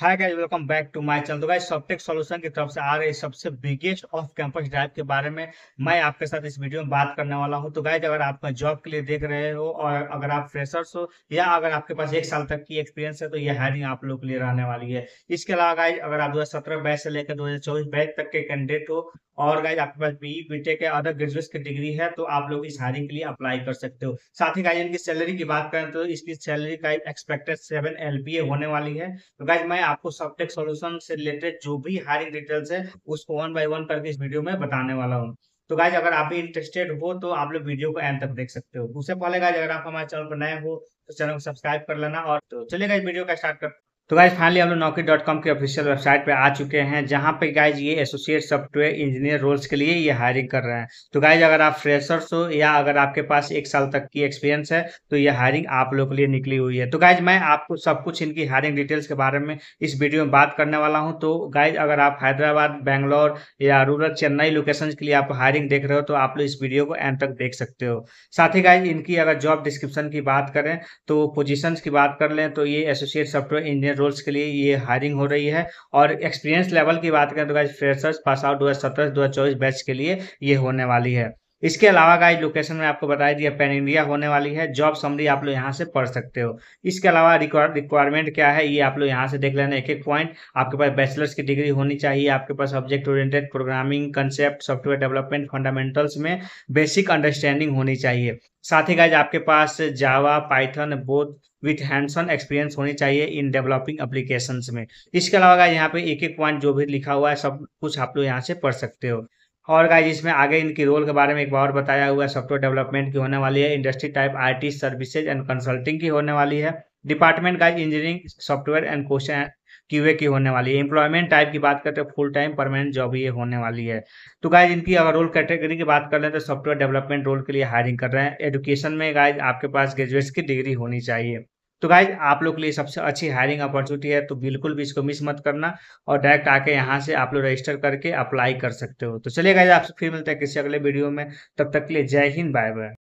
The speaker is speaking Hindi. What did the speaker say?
hi guys welcome back to my channel तो गाइस सॉफ्टेक सॉल्यूशन की तरफ से आ रही सबसे बिगेस्ट ऑफ कैंपस ड्राइव के बारे में मैं आपके साथ इस वीडियो में बात करने वाला हूं तो गाइस अगर आप जॉब के लिए देख रहे हो और अगर आप फ्रेशर्स हो या अगर आपके पास एक साल तक की एक्सपीरियंस है तो यह हायरिंग आप लोग के लिए रहने वाली है इसके अलावा गाइज अगर आप दो बैच से लेकर दो बैच तक के कैंडिडेट हो और गाइज आपके पास बी बीटे के अदर ग्रेजुएट की डिग्री है तो आप लोग इस हायरिंग के लिए अप्लाई कर सकते हो साथ ही गाइज इनकी सैलरी की बात करें तो इसकी सैलरी का एक्सपेक्टेड सेवन एल होने वाली है तो गाइज मैं आपको सबटेक सॉल्यूशन से रिलेटेड जो भी हायरिंग डिटेल्स है उसको वन बाय वन करके इस वीडियो में बताने वाला हूँ तो गाइज अगर आप भी इंटरेस्टेड हो तो आप लोग वीडियो को एंड तक देख सकते हो उससे पहले गाइज अगर आप हमारे चैनल पर नए हो तो चैनल को सब्सक्राइब कर लेना और तो चलिए गाइज वीडियो का स्टार्ट कर तो गाइज फाइनली हम लोग नौकरी डॉट कॉम की ऑफिशियल वेबसाइट पे आ चुके हैं जहाँ पे गाइज ये एसोसिएट सॉफ्टवेयर इंजीनियर रोल्स के लिए ये हायरिंग कर रहे हैं तो गाइज अगर आप फ्रेशर्स हो या अगर आपके पास एक साल तक की एक्सपीरियंस है तो ये हायरिंग आप लोग के लिए निकली हुई है तो गाइज मैं आपको सब कुछ इनकी हायरिंग डिटेल्स के बारे में इस वीडियो में बात करने वाला हूँ तो गाइज अगर आप हैदराबाद बैंगलोर या रूरल चेन्नई लोकेशन के लिए आप हायरिंग देख रहे हो तो आप लोग इस वीडियो को एंड तक देख सकते हो साथ ही गाइज इनकी अगर जॉब डिस्क्रिप्शन की बात करें तो पोजिशन की बात कर लें तो ये एसोसिएट सॉफ्टवेयर इंजीनियर रोल्स के लिए ये हायरिंग हो रही है और एक्सपीरियंस लेवल की बात करें तो गाइज फ्रेशर्स पास आउट दो हज़ार बैच के लिए ये होने वाली है इसके अलावा गाइज लोकेशन में आपको बता दिया पैन इंडिया होने वाली है जॉब समरी आप लोग यहाँ से पढ़ सकते हो इसके अलावा रिक्वायरमेंट क्या है ये आप लोग यहाँ से देख लेना एक एक पॉइंट आपके पास बैचलर्स की डिग्री होनी चाहिए आपके पास object oriented programming concept software development fundamentals में बेसिक अंडरस्टैंडिंग होनी चाहिए साथ ही गाइज आपके पास Java Python both with hands on experience होनी चाहिए इन डेवलपिंग एप्लीकेशन में इसके अलावा यहाँ पे एक एक पॉइंट जो भी लिखा हुआ है सब कुछ आप लोग यहाँ से पढ़ सकते हो और गाइज इसमें आगे इनकी रोल के बारे में एक बार बताया हुआ है सॉफ्टवेयर डेवलपमेंट की होने वाली है industry type IT services and consulting की होने वाली है department guys engineering software and question QA की होने वाली है एम्प्लॉयमेंट टाइप की बात करते हैं फुल टाइम परमानेंट जॉब ये होने वाली है तो गाइज इनकी अगर रोल कैटेगरी की बात कर लें तो सॉफ्टवेयर डेवलपमेंट रोल के लिए हायरिंग कर रहे हैं एजुकेशन में गाइज आपके पास ग्रेजुएट्स की डिग्री होनी चाहिए तो गाइज आप लोग के लिए सबसे अच्छी हायरिंग अपॉर्चुनिटी है तो बिल्कुल भी इसको मिस मत करना और डायरेक्ट आके यहाँ से आप लोग रजिस्टर करके अप्लाई कर सकते हो तो चलिए गाइज आपसे फिर मिलते हैं किसी अगले वीडियो में तब तक के लिए जय हिंद बाय बाय